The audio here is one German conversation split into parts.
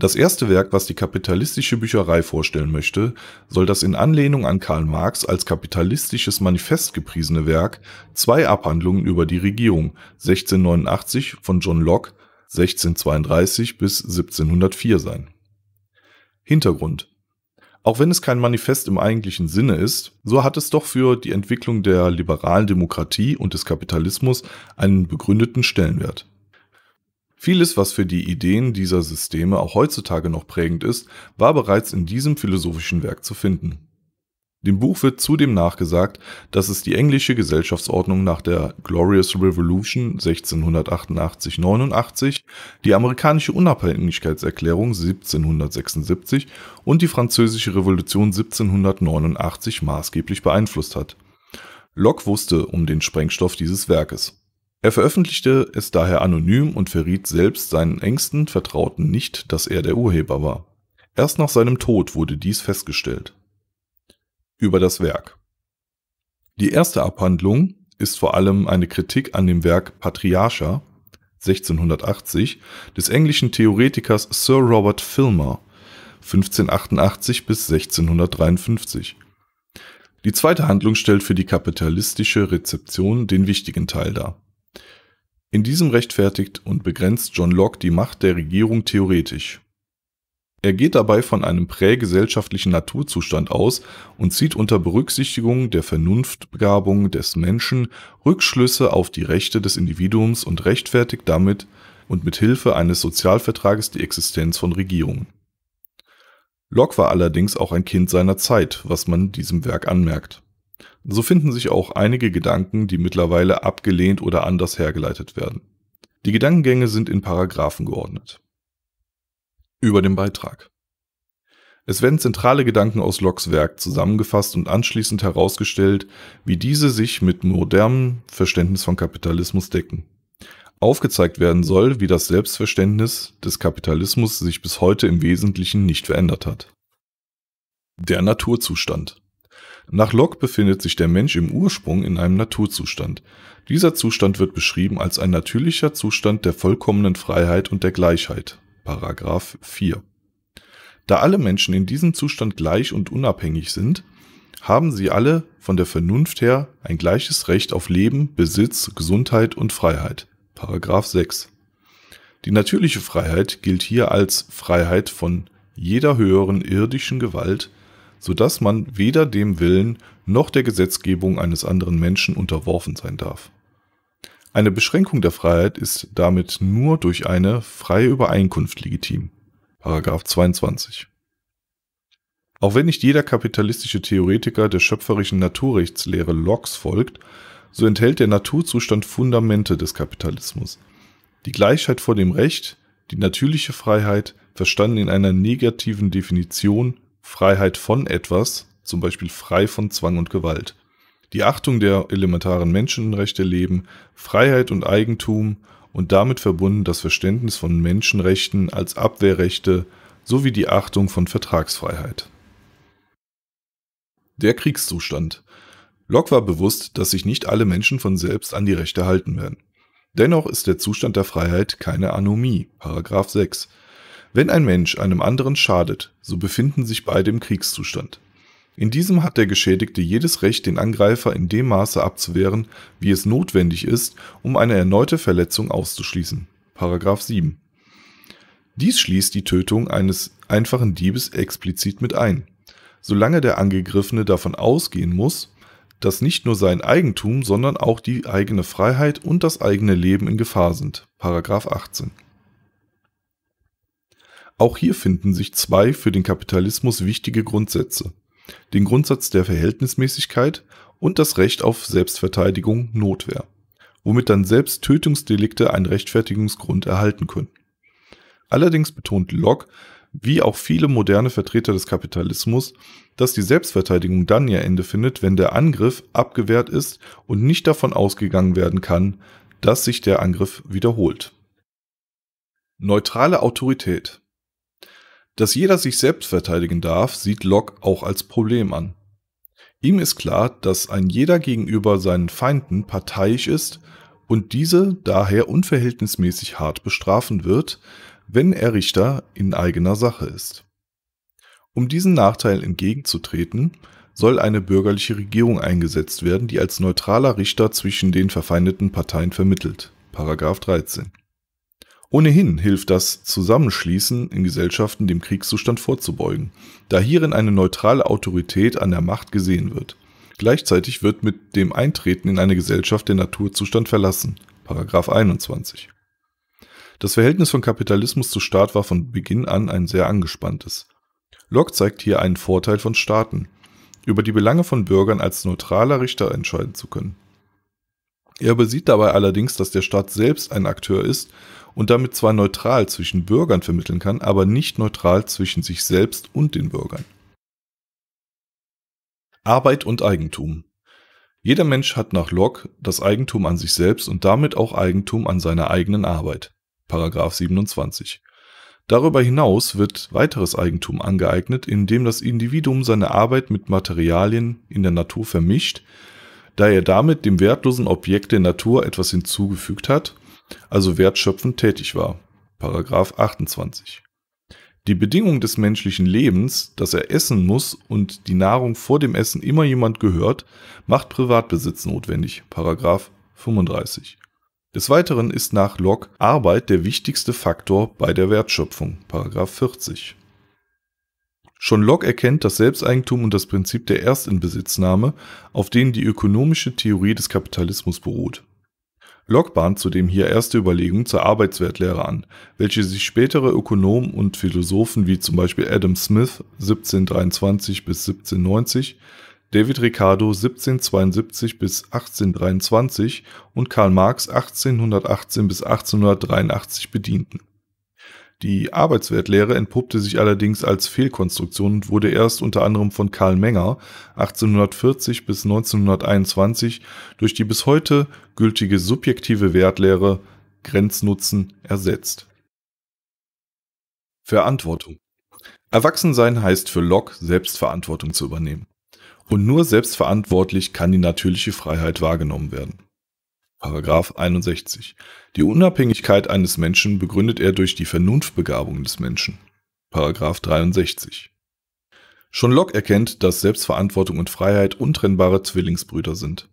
Das erste Werk, was die kapitalistische Bücherei vorstellen möchte, soll das in Anlehnung an Karl Marx als kapitalistisches Manifest gepriesene Werk Zwei Abhandlungen über die Regierung 1689 von John Locke 1632 bis 1704 sein. Hintergrund auch wenn es kein Manifest im eigentlichen Sinne ist, so hat es doch für die Entwicklung der liberalen Demokratie und des Kapitalismus einen begründeten Stellenwert. Vieles, was für die Ideen dieser Systeme auch heutzutage noch prägend ist, war bereits in diesem philosophischen Werk zu finden. Dem Buch wird zudem nachgesagt, dass es die englische Gesellschaftsordnung nach der Glorious Revolution 1688-89, die amerikanische Unabhängigkeitserklärung 1776 und die französische Revolution 1789 maßgeblich beeinflusst hat. Locke wusste um den Sprengstoff dieses Werkes. Er veröffentlichte es daher anonym und verriet selbst seinen engsten Vertrauten nicht, dass er der Urheber war. Erst nach seinem Tod wurde dies festgestellt. Über das Werk. Die erste Abhandlung ist vor allem eine Kritik an dem Werk Patriarcha 1680 des englischen Theoretikers Sir Robert Filmer 1588 bis 1653. Die zweite Handlung stellt für die kapitalistische Rezeption den wichtigen Teil dar. In diesem rechtfertigt und begrenzt John Locke die Macht der Regierung theoretisch. Er geht dabei von einem prägesellschaftlichen Naturzustand aus und zieht unter Berücksichtigung der Vernunftbegabung des Menschen Rückschlüsse auf die Rechte des Individuums und rechtfertigt damit und mit Hilfe eines Sozialvertrages die Existenz von Regierungen. Locke war allerdings auch ein Kind seiner Zeit, was man diesem Werk anmerkt so finden sich auch einige Gedanken, die mittlerweile abgelehnt oder anders hergeleitet werden. Die Gedankengänge sind in Paragraphen geordnet. Über den Beitrag. Es werden zentrale Gedanken aus Locks Werk zusammengefasst und anschließend herausgestellt, wie diese sich mit modernem Verständnis von Kapitalismus decken. Aufgezeigt werden soll, wie das Selbstverständnis des Kapitalismus sich bis heute im Wesentlichen nicht verändert hat. Der Naturzustand. Nach Locke befindet sich der Mensch im Ursprung in einem Naturzustand. Dieser Zustand wird beschrieben als ein natürlicher Zustand der vollkommenen Freiheit und der Gleichheit (§ Paragraph 4). Da alle Menschen in diesem Zustand gleich und unabhängig sind, haben sie alle von der Vernunft her ein gleiches Recht auf Leben, Besitz, Gesundheit und Freiheit (§ Paragraph 6). Die natürliche Freiheit gilt hier als Freiheit von jeder höheren irdischen Gewalt, sodass man weder dem Willen noch der Gesetzgebung eines anderen Menschen unterworfen sein darf. Eine Beschränkung der Freiheit ist damit nur durch eine freie Übereinkunft legitim. Paragraph 22. Auch wenn nicht jeder kapitalistische Theoretiker der schöpferischen Naturrechtslehre Locke's folgt, so enthält der Naturzustand Fundamente des Kapitalismus. Die Gleichheit vor dem Recht, die natürliche Freiheit, verstanden in einer negativen Definition, Freiheit von etwas, zum Beispiel frei von Zwang und Gewalt. Die Achtung der elementaren Menschenrechte leben, Freiheit und Eigentum und damit verbunden das Verständnis von Menschenrechten als Abwehrrechte sowie die Achtung von Vertragsfreiheit. Der Kriegszustand. Locke war bewusst, dass sich nicht alle Menschen von selbst an die Rechte halten werden. Dennoch ist der Zustand der Freiheit keine Anomie, Paragraph 6, wenn ein Mensch einem anderen schadet, so befinden sich beide im Kriegszustand. In diesem hat der Geschädigte jedes Recht, den Angreifer in dem Maße abzuwehren, wie es notwendig ist, um eine erneute Verletzung auszuschließen. Paragraph 7. Dies schließt die Tötung eines einfachen Diebes explizit mit ein. Solange der Angegriffene davon ausgehen muss, dass nicht nur sein Eigentum, sondern auch die eigene Freiheit und das eigene Leben in Gefahr sind. Paragraph 18. Auch hier finden sich zwei für den Kapitalismus wichtige Grundsätze. Den Grundsatz der Verhältnismäßigkeit und das Recht auf Selbstverteidigung Notwehr, womit dann selbst Tötungsdelikte einen Rechtfertigungsgrund erhalten können. Allerdings betont Locke, wie auch viele moderne Vertreter des Kapitalismus, dass die Selbstverteidigung dann ihr Ende findet, wenn der Angriff abgewehrt ist und nicht davon ausgegangen werden kann, dass sich der Angriff wiederholt. Neutrale Autorität dass jeder sich selbst verteidigen darf, sieht Locke auch als Problem an. Ihm ist klar, dass ein jeder gegenüber seinen Feinden parteiisch ist und diese daher unverhältnismäßig hart bestrafen wird, wenn er Richter in eigener Sache ist. Um diesen Nachteil entgegenzutreten, soll eine bürgerliche Regierung eingesetzt werden, die als neutraler Richter zwischen den verfeindeten Parteien vermittelt. Paragraph 13. Ohnehin hilft das Zusammenschließen in Gesellschaften, dem Kriegszustand vorzubeugen, da hierin eine neutrale Autorität an der Macht gesehen wird. Gleichzeitig wird mit dem Eintreten in eine Gesellschaft der Naturzustand verlassen. Paragraph 21. Das Verhältnis von Kapitalismus zu Staat war von Beginn an ein sehr angespanntes. Locke zeigt hier einen Vorteil von Staaten, über die Belange von Bürgern als neutraler Richter entscheiden zu können. Er besieht dabei allerdings, dass der Staat selbst ein Akteur ist und damit zwar neutral zwischen Bürgern vermitteln kann, aber nicht neutral zwischen sich selbst und den Bürgern. Arbeit und Eigentum. Jeder Mensch hat nach Locke das Eigentum an sich selbst und damit auch Eigentum an seiner eigenen Arbeit. Paragraph 27. Darüber hinaus wird weiteres Eigentum angeeignet, indem das Individuum seine Arbeit mit Materialien in der Natur vermischt, da er damit dem wertlosen Objekt der Natur etwas hinzugefügt hat also wertschöpfend tätig war. Paragraph 28. Die Bedingung des menschlichen Lebens, dass er essen muss und die Nahrung vor dem Essen immer jemand gehört, macht Privatbesitz notwendig. Paragraph 35. Des Weiteren ist nach Locke Arbeit der wichtigste Faktor bei der Wertschöpfung. Paragraph 40. Schon Locke erkennt das Selbsteigentum und das Prinzip der Erstinbesitznahme, auf denen die ökonomische Theorie des Kapitalismus beruht. Locke bahnt zudem hier erste Überlegungen zur Arbeitswertlehre an, welche sich spätere Ökonomen und Philosophen wie zum Beispiel Adam Smith 1723 bis 1790, David Ricardo 1772 bis 1823 und Karl Marx 1818 bis 1883 bedienten die Arbeitswertlehre entpuppte sich allerdings als Fehlkonstruktion und wurde erst unter anderem von Karl Menger 1840 bis 1921 durch die bis heute gültige subjektive Wertlehre Grenznutzen ersetzt. Verantwortung. Erwachsensein heißt für Locke, Selbstverantwortung zu übernehmen. Und nur selbstverantwortlich kann die natürliche Freiheit wahrgenommen werden. Paragraph 61. Die Unabhängigkeit eines Menschen begründet er durch die Vernunftbegabung des Menschen. Paragraph 63. Schon Locke erkennt, dass Selbstverantwortung und Freiheit untrennbare Zwillingsbrüder sind.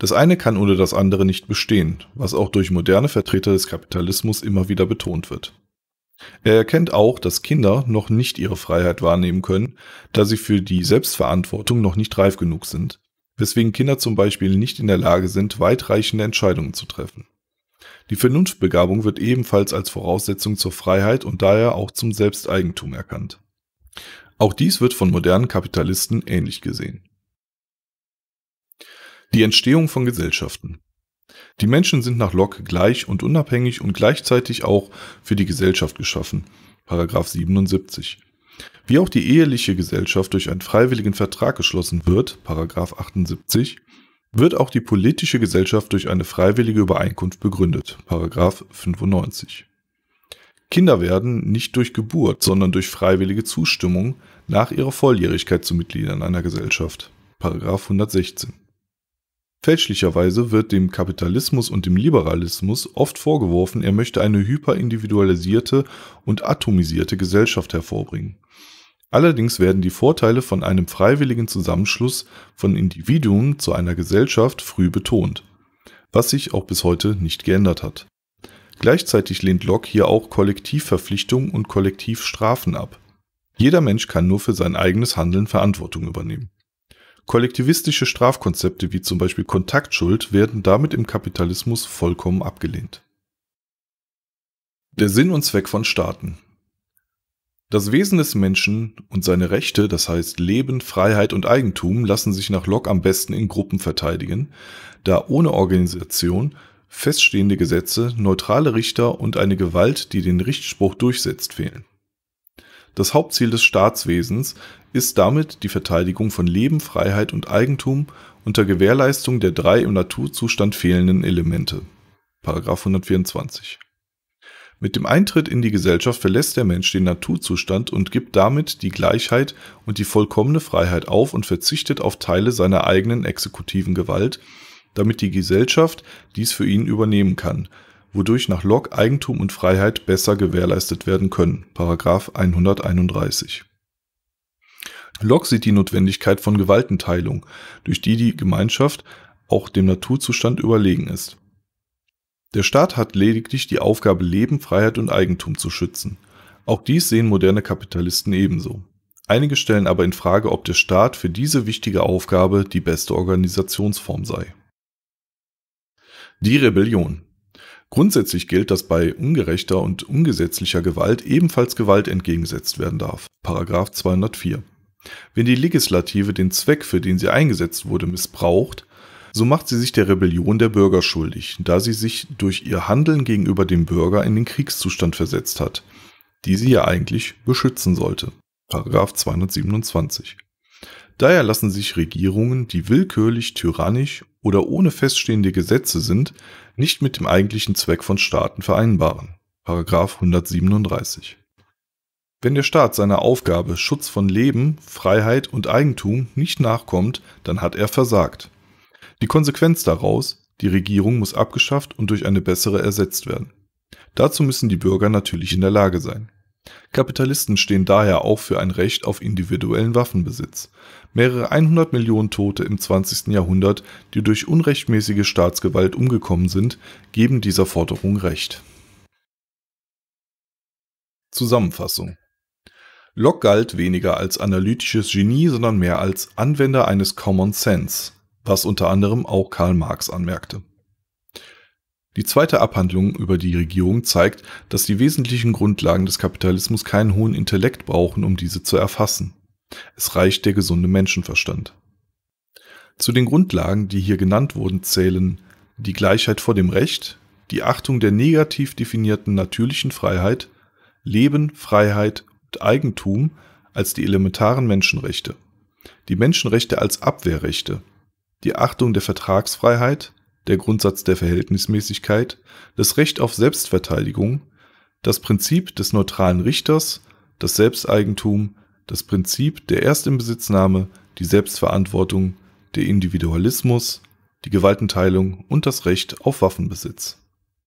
Das eine kann ohne das andere nicht bestehen, was auch durch moderne Vertreter des Kapitalismus immer wieder betont wird. Er erkennt auch, dass Kinder noch nicht ihre Freiheit wahrnehmen können, da sie für die Selbstverantwortung noch nicht reif genug sind weswegen Kinder zum Beispiel nicht in der Lage sind, weitreichende Entscheidungen zu treffen. Die Vernunftbegabung wird ebenfalls als Voraussetzung zur Freiheit und daher auch zum Selbsteigentum erkannt. Auch dies wird von modernen Kapitalisten ähnlich gesehen. Die Entstehung von Gesellschaften. Die Menschen sind nach Locke gleich und unabhängig und gleichzeitig auch für die Gesellschaft geschaffen. Paragraph 77. Wie auch die eheliche Gesellschaft durch einen freiwilligen Vertrag geschlossen wird, Paragraf 78, wird auch die politische Gesellschaft durch eine freiwillige Übereinkunft begründet, Paragraf 95. Kinder werden nicht durch Geburt, sondern durch freiwillige Zustimmung nach ihrer Volljährigkeit zu Mitgliedern einer Gesellschaft, Paragraf 116. Fälschlicherweise wird dem Kapitalismus und dem Liberalismus oft vorgeworfen, er möchte eine hyperindividualisierte und atomisierte Gesellschaft hervorbringen. Allerdings werden die Vorteile von einem freiwilligen Zusammenschluss von Individuen zu einer Gesellschaft früh betont, was sich auch bis heute nicht geändert hat. Gleichzeitig lehnt Locke hier auch Kollektivverpflichtungen und Kollektivstrafen ab. Jeder Mensch kann nur für sein eigenes Handeln Verantwortung übernehmen. Kollektivistische Strafkonzepte wie zum Beispiel Kontaktschuld werden damit im Kapitalismus vollkommen abgelehnt. Der Sinn und Zweck von Staaten. Das Wesen des Menschen und seine Rechte, das heißt Leben, Freiheit und Eigentum, lassen sich nach Locke am besten in Gruppen verteidigen, da ohne Organisation feststehende Gesetze, neutrale Richter und eine Gewalt, die den Richtspruch durchsetzt, fehlen. Das Hauptziel des Staatswesens ist damit die Verteidigung von Leben, Freiheit und Eigentum unter Gewährleistung der drei im Naturzustand fehlenden Elemente (§ 124). Mit dem Eintritt in die Gesellschaft verlässt der Mensch den Naturzustand und gibt damit die Gleichheit und die vollkommene Freiheit auf und verzichtet auf Teile seiner eigenen exekutiven Gewalt, damit die Gesellschaft dies für ihn übernehmen kann wodurch nach Locke Eigentum und Freiheit besser gewährleistet werden können. Paragraf 131. Locke sieht die Notwendigkeit von Gewaltenteilung, durch die die Gemeinschaft auch dem Naturzustand überlegen ist. Der Staat hat lediglich die Aufgabe, Leben, Freiheit und Eigentum zu schützen. Auch dies sehen moderne Kapitalisten ebenso. Einige stellen aber in Frage, ob der Staat für diese wichtige Aufgabe die beste Organisationsform sei. Die Rebellion. Grundsätzlich gilt, dass bei ungerechter und ungesetzlicher Gewalt ebenfalls Gewalt entgegengesetzt werden darf. Paragraph 204. Wenn die Legislative den Zweck, für den sie eingesetzt wurde, missbraucht, so macht sie sich der Rebellion der Bürger schuldig, da sie sich durch ihr Handeln gegenüber dem Bürger in den Kriegszustand versetzt hat, die sie ja eigentlich beschützen sollte. Paragraph 227. Daher lassen sich Regierungen, die willkürlich, tyrannisch oder ohne feststehende Gesetze sind, nicht mit dem eigentlichen Zweck von Staaten vereinbaren. Paragraf 137. Wenn der Staat seiner Aufgabe Schutz von Leben, Freiheit und Eigentum nicht nachkommt, dann hat er versagt. Die Konsequenz daraus, die Regierung muss abgeschafft und durch eine bessere ersetzt werden. Dazu müssen die Bürger natürlich in der Lage sein. Kapitalisten stehen daher auch für ein Recht auf individuellen Waffenbesitz. Mehrere 100 Millionen Tote im 20. Jahrhundert, die durch unrechtmäßige Staatsgewalt umgekommen sind, geben dieser Forderung Recht. Zusammenfassung Locke galt weniger als analytisches Genie, sondern mehr als Anwender eines Common Sense, was unter anderem auch Karl Marx anmerkte die zweite Abhandlung über die Regierung zeigt, dass die wesentlichen Grundlagen des Kapitalismus keinen hohen Intellekt brauchen, um diese zu erfassen. Es reicht der gesunde Menschenverstand. Zu den Grundlagen, die hier genannt wurden, zählen die Gleichheit vor dem Recht, die Achtung der negativ definierten natürlichen Freiheit, Leben, Freiheit und Eigentum als die elementaren Menschenrechte, die Menschenrechte als Abwehrrechte, die Achtung der Vertragsfreiheit, der Grundsatz der Verhältnismäßigkeit, das Recht auf Selbstverteidigung, das Prinzip des neutralen Richters, das Selbsteigentum, das Prinzip der Erstinbesitznahme, die Selbstverantwortung, der Individualismus, die Gewaltenteilung und das Recht auf Waffenbesitz